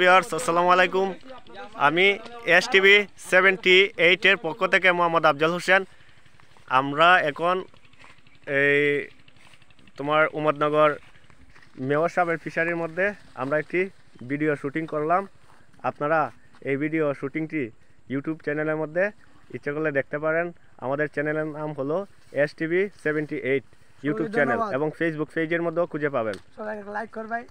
viewers আসসালামু আলাইকুম আমি এস টিভি সেভেন্টি এইটের পক্ষ থেকে মোহাম্মদ আফজল হোসেন আমরা এখন এই তোমার উমদনগর মেয়র সাহেবের ফিশারির মধ্যে আমরা একটি ভিডিও শুটিং করলাম আপনারা এই ভিডিও শুটিংটি ইউটিউব চ্যানেলের মধ্যে ইচ্ছে করলে দেখতে পারেন আমাদের চ্যানেলের নাম হলো S TV seventy eight YouTube channel এবং ফেসবুক পেজের মধ্যেও খুঁজে পাবেন লাইক করবাই